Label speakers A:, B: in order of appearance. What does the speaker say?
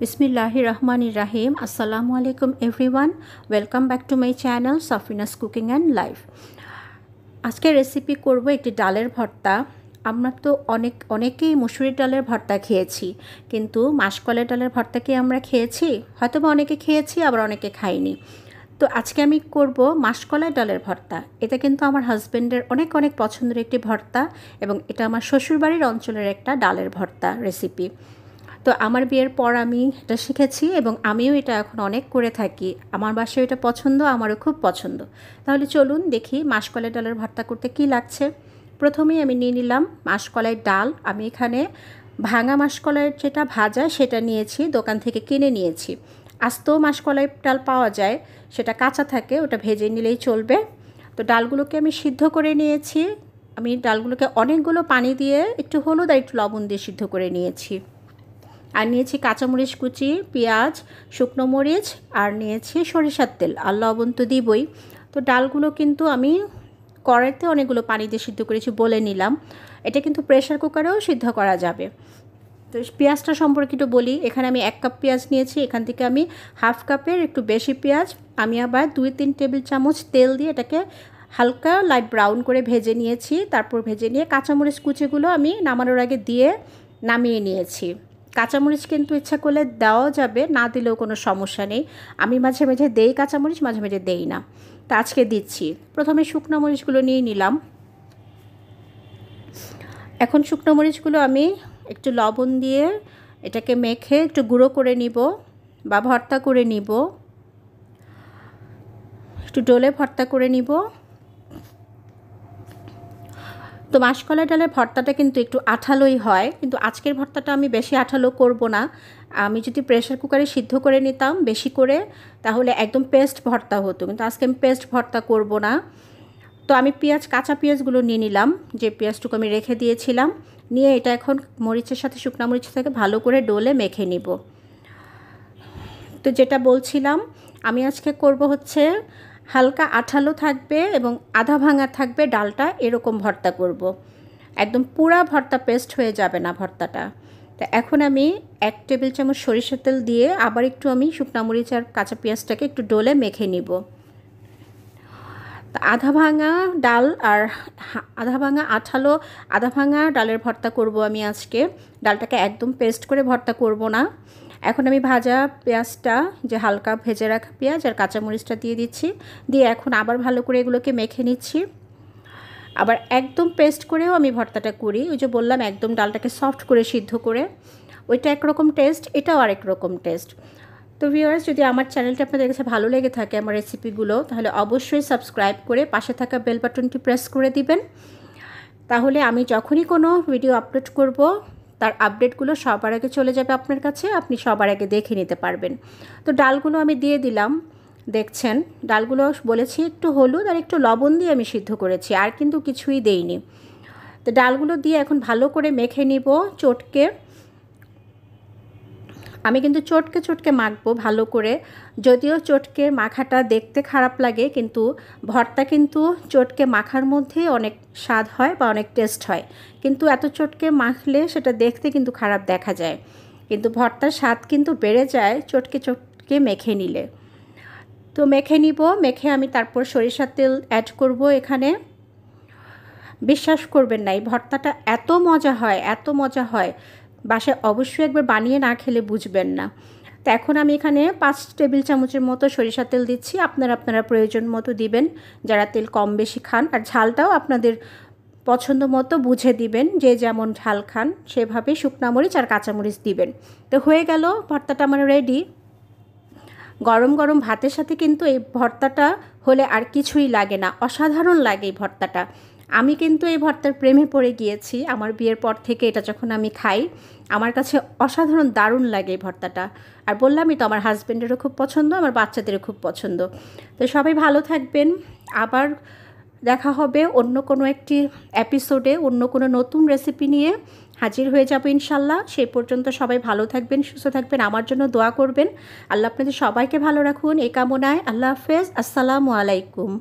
A: বিসমিল্লাহি রহমান রাহিম আসসালামু আলাইকুম everyone welcome back to my channel Safina's cooking and life আজকে রেসিপি করব একটি ডালের ভর্তা আমরা তো অনেক অনেকেই মুসুরির ডালের ভর্তা খেয়েছি কিন্তু মাসকলের ডালের ভর্তা কি আমরা খেয়েছি হয়তো বা অনেকে খেয়েছি আবার অনেকে খাইনি তো আজকে আমি করব মাসকলাই ডালের ভর্তা এটা কিন্তু আমার হাজব্যান্ডের অনেক অনেক পছন্দের একটি ভর্তা এবং এটা আমার শ্বশুরবাড়ির অঞ্চলের একটা ডালের ভর্তা রেসিপি তো আমার বিয়ের পর আমি এটা শিখেছি এবং আমিও এটা এখন অনেক করে থাকি আমার বাসায় এটা পছন্দ আমারও খুব পছন্দ তাহলে চলুন দেখি মাসকলাই ডালের ভর্তা করতে কি লাগছে প্রথমেই আমি নিয়ে নিলাম মাসকলাইয়ের ডাল আমি এখানে ভাঙা মাসকলাইয়ের যেটা ভাজা সেটা নিয়েছি দোকান থেকে কিনে নিয়েছি আস্ত মাসকলাই ডাল পাওয়া যায় সেটা কাঁচা থাকে ওটা ভেজে নিলেই চলবে তো ডালগুলোকে আমি সিদ্ধ করে নিয়েছি আমি ডালগুলোকে অনেকগুলো পানি দিয়ে একটু হলুদ আর একটু লবণ দিয়ে সিদ্ধ করে নিয়েছি আর নিয়েছি কাঁচামরিচ কুচি পেঁয়াজ শুকনো মরিচ আর নিয়েছি সরিষার তেল আর লবণ তো দিবই তো ডালগুলো কিন্তু আমি কড়াইতে অনেকগুলো পানি দিয়ে সিদ্ধ করেছি বলে নিলাম এটা কিন্তু প্রেশার কুকারেও সিদ্ধ করা যাবে তো পেঁয়াজটা সম্পর্কে একটু বলি এখানে আমি এক কাপ পেঁয়াজ নিয়েছি এখান থেকে আমি হাফ কাপের একটু বেশি পেঁয়াজ আমি আবার দুই তিন টেবিল চামচ তেল দিয়ে এটাকে হালকা লাইট ব্রাউন করে ভেজে নিয়েছি তারপর ভেজে নিয়ে কাঁচামরিচ কুচিগুলো আমি নামানোর আগে দিয়ে নামিয়ে নিয়েছি কাঁচামরিচ কিন্তু ইচ্ছা করলে দেওয়া যাবে না দিলেও কোনো সমস্যা নেই আমি মাঝে মাঝে দেই কাঁচামরিচ মাঝে মাঝে দেই না তা আজকে দিচ্ছি প্রথমে শুকনো মরিচগুলো নিয়ে নিলাম এখন শুকনো মরিচগুলো আমি একটু লবণ দিয়ে এটাকে মেখে একটু গুঁড়ো করে নিব বা ভর্তা করে নিব একটু ডোলে ভর্তা করে নিব তো মাসকলা ডালের ভর্তাটা কিন্তু একটু আঠালোই হয় কিন্তু আজকের ভর্তাটা আমি বেশি আঠালো করব না আমি যদি প্রেশার কুকারে সিদ্ধ করে নিতাম বেশি করে তাহলে একদম পেস্ট ভর্তা হতো কিন্তু আজকে আমি পেস্ট ভর্তা করব না তো আমি পেঁয়াজ কাঁচা পেঁয়াজগুলো নিয়ে নিলাম যে পেঁয়াজটুকু আমি রেখে দিয়েছিলাম নিয়ে এটা এখন মরিচের সাথে শুকনা মরিচের সাথে ভালো করে ডোলে মেখে নিব তো যেটা বলছিলাম আমি আজকে করব হচ্ছে হালকা আঠালো থাকবে এবং আধা ভাঙা থাকবে ডালটা এরকম ভর্তা করব। একদম পুরা ভর্তা পেস্ট হয়ে যাবে না ভর্তাটা তা এখন আমি এক টেবিল চামচ সরিষার তেল দিয়ে আবার একটু আমি শুকনা মরিচ আর কাঁচা পেঁয়াজটাকে একটু ডোলে মেখে নিব আধা ভাঙা ডাল আর আধা ভাঙা আঠালো আধা ভাঙা ডালের ভর্তা করব আমি আজকে ডালটাকে একদম পেস্ট করে ভর্তা করব না এখন আমি ভাজা পেঁয়াজটা যে হালকা ভেজে রাখা পেঁয়াজ আর কাঁচামরিচটা দিয়ে দিচ্ছি দিয়ে এখন আবার ভালো করে এগুলোকে মেখে নিচ্ছি আবার একদম পেস্ট করেও আমি ভর্তাটা করি ওই যে বললাম একদম ডালটাকে সফট করে সিদ্ধ করে ওইটা একরকম টেস্ট এটাও আরেক রকম টেস্ট তো ভিওয়ার্স যদি আমার চ্যানেলটা আপনাদের কাছে ভালো লেগে থাকে আমার রেসিপিগুলো তাহলে অবশ্যই সাবস্ক্রাইব করে পাশে থাকা বেল বাটনটি প্রেস করে দিবেন তাহলে আমি যখনই কোনো ভিডিও আপলোড করব তার আপডেটগুলো সবার আগে চলে যাবে আপনার কাছে আপনি সবার আগে দেখে নিতে পারবেন তো ডালগুলো আমি দিয়ে দিলাম দেখছেন ডালগুলো বলেছি একটু হলুদ আর একটু লবণ দিয়ে আমি সিদ্ধ করেছি আর কিন্তু কিছুই দেইনি তো ডালগুলো দিয়ে এখন ভালো করে মেখে নিব চটকে আমি কিন্তু চটকে চটকে মাখবো ভালো করে যদিও চটকে মাখাটা দেখতে খারাপ লাগে কিন্তু ভর্তা কিন্তু চটকে মাখার মধ্যে অনেক স্বাদ হয় বা অনেক টেস্ট হয় কিন্তু এত চটকে মাখলে সেটা দেখতে কিন্তু খারাপ দেখা যায় কিন্তু ভর্তার স্বাদ কিন্তু বেড়ে যায় চটকে চটকে মেখে নিলে তো মেখে নিব মেখে আমি তারপর সরিষার তেল অ্যাড করব এখানে বিশ্বাস করবেন না এই ভর্তাটা এত মজা হয় এত মজা হয় বাসায় অবশ্যই একবার বানিয়ে না খেলে বুঝবেন না তো এখন আমি এখানে পাঁচ টেবিল চামচের মতো সরিষা তেল দিচ্ছি আপনারা আপনারা প্রয়োজন মতো দিবেন যারা তেল কম বেশি খান আর ঝালটাও আপনাদের পছন্দ মতো বুঝে দিবেন যে যেমন ঝাল খান সেভাবে শুকনামরিচ আর কাঁচামরিচ দিবেন তো হয়ে গেল ভর্তাটা আমার রেডি গরম গরম ভাতের সাথে কিন্তু এই ভর্তাটা হলে আর কিছুই লাগে না অসাধারণ লাগে এই ভর্তাটা আমি কিন্তু এই ভর্তার প্রেমে পড়ে গিয়েছি আমার বিয়ের পর থেকে এটা যখন আমি খাই আমার কাছে অসাধারণ দারুণ লাগে এই ভর্তাটা আর বললামই তো আমার হাজব্যান্ডেরও খুব পছন্দ আমার বাচ্চাদেরও খুব পছন্দ তো সবাই ভালো থাকবেন আবার দেখা হবে অন্য কোনো একটি এপিসোডে অন্য কোনো নতুন রেসিপি নিয়ে হাজির হয়ে যাবো ইনশাল্লাহ সেই পর্যন্ত সবাই ভালো থাকবেন সুস্থ থাকবেন আমার জন্য দোয়া করবেন আল্লাহ আপনাদের সবাইকে ভালো রাখুন এ কামনায় আল্লাহ হাফেজ আসসালামু আলাইকুম